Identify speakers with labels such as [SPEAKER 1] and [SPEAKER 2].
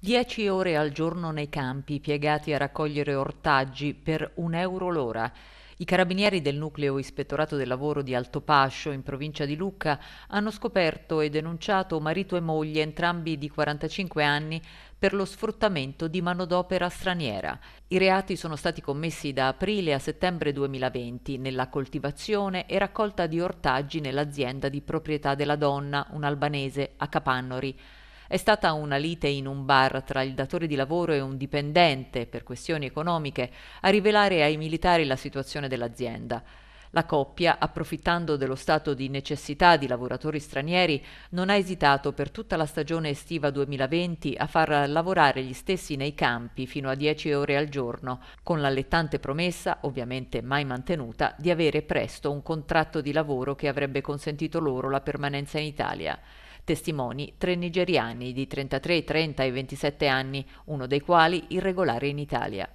[SPEAKER 1] 10 ore al giorno nei campi piegati a raccogliere ortaggi per un euro l'ora. I carabinieri del nucleo ispettorato del lavoro di Altopascio, in provincia di Lucca, hanno scoperto e denunciato marito e moglie, entrambi di 45 anni, per lo sfruttamento di manodopera straniera. I reati sono stati commessi da aprile a settembre 2020 nella coltivazione e raccolta di ortaggi nell'azienda di proprietà della donna, un albanese, a Capannori. È stata una lite in un bar tra il datore di lavoro e un dipendente per questioni economiche a rivelare ai militari la situazione dell'azienda. La coppia, approfittando dello stato di necessità di lavoratori stranieri, non ha esitato per tutta la stagione estiva 2020 a far lavorare gli stessi nei campi fino a 10 ore al giorno, con l'allettante promessa, ovviamente mai mantenuta, di avere presto un contratto di lavoro che avrebbe consentito loro la permanenza in Italia testimoni tre nigeriani di 33, 30 e 27 anni, uno dei quali irregolare in Italia.